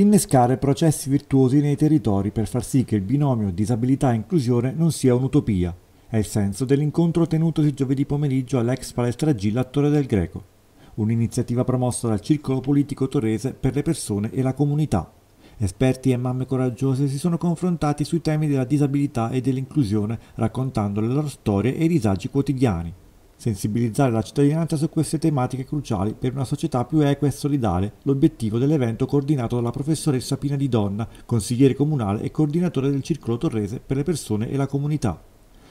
innescare processi virtuosi nei territori per far sì che il binomio disabilità-inclusione non sia un'utopia. È il senso dell'incontro tenutosi giovedì pomeriggio all'ex palestra G la Torre del Greco, un'iniziativa promossa dal Circolo Politico Torrese per le persone e la comunità. Esperti e mamme coraggiose si sono confrontati sui temi della disabilità e dell'inclusione, raccontando le loro storie e i disagi quotidiani. Sensibilizzare la cittadinanza su queste tematiche cruciali per una società più equa e solidale, l'obiettivo dell'evento coordinato dalla professoressa Pina Di Donna, consigliere comunale e coordinatore del Circolo Torrese per le persone e la comunità.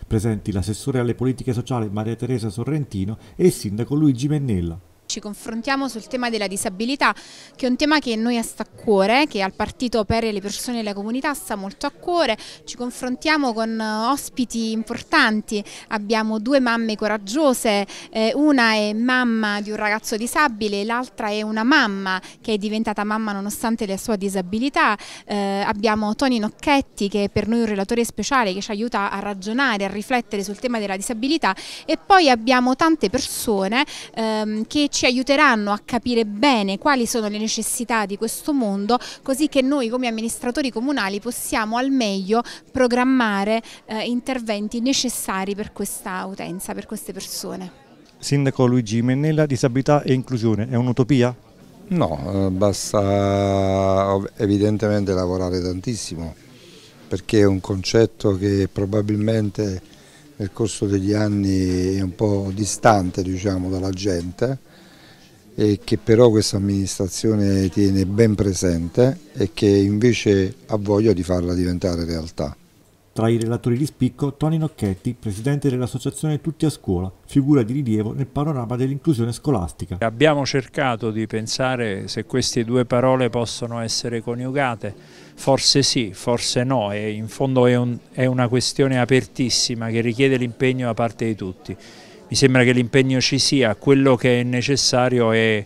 Presenti l'assessore alle politiche sociali Maria Teresa Sorrentino e il sindaco Luigi Mennella. Ci confrontiamo sul tema della disabilità, che è un tema che a noi sta a cuore, che al Partito per le persone e la comunità sta molto a cuore. Ci confrontiamo con eh, ospiti importanti, abbiamo due mamme coraggiose, eh, una è mamma di un ragazzo disabile, l'altra è una mamma che è diventata mamma nonostante la sua disabilità. Eh, abbiamo Toni Nocchetti che è per noi un relatore speciale che ci aiuta a ragionare, a riflettere sul tema della disabilità e poi abbiamo tante persone ehm, che ci ci aiuteranno a capire bene quali sono le necessità di questo mondo così che noi come amministratori comunali possiamo al meglio programmare eh, interventi necessari per questa utenza, per queste persone. Sindaco Luigi Mennella, disabilità e inclusione è un'utopia? No, eh, basta evidentemente lavorare tantissimo perché è un concetto che probabilmente nel corso degli anni è un po' distante diciamo, dalla gente e che però questa amministrazione tiene ben presente e che invece ha voglia di farla diventare realtà. Tra i relatori di spicco, Tony Nocchetti, presidente dell'associazione Tutti a Scuola, figura di rilievo nel panorama dell'inclusione scolastica. Abbiamo cercato di pensare se queste due parole possono essere coniugate, forse sì, forse no, e in fondo è, un, è una questione apertissima che richiede l'impegno da parte di tutti mi sembra che l'impegno ci sia, quello che è necessario è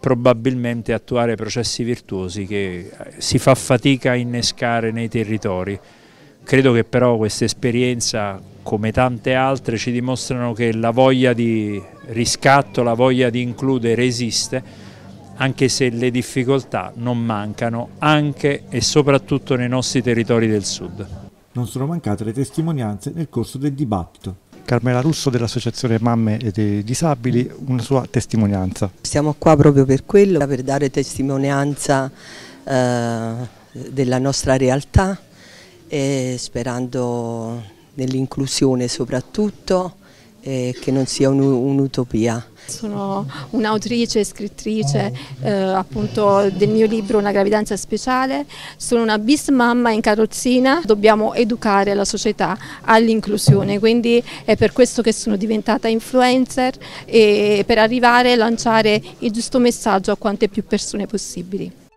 probabilmente attuare processi virtuosi che eh, si fa fatica a innescare nei territori. Credo che però questa esperienza, come tante altre, ci dimostrano che la voglia di riscatto, la voglia di includere esiste, anche se le difficoltà non mancano, anche e soprattutto nei nostri territori del sud. Non sono mancate le testimonianze nel corso del dibattito. Carmela Russo dell'Associazione Mamme e dei Disabili, una sua testimonianza. Siamo qua proprio per quello, per dare testimonianza eh, della nostra realtà e sperando nell'inclusione soprattutto e che non sia un'utopia. Sono un'autrice e scrittrice eh, appunto del mio libro Una gravidanza speciale, sono una bis mamma in carrozzina, dobbiamo educare la società all'inclusione, quindi è per questo che sono diventata influencer e per arrivare a lanciare il giusto messaggio a quante più persone possibili.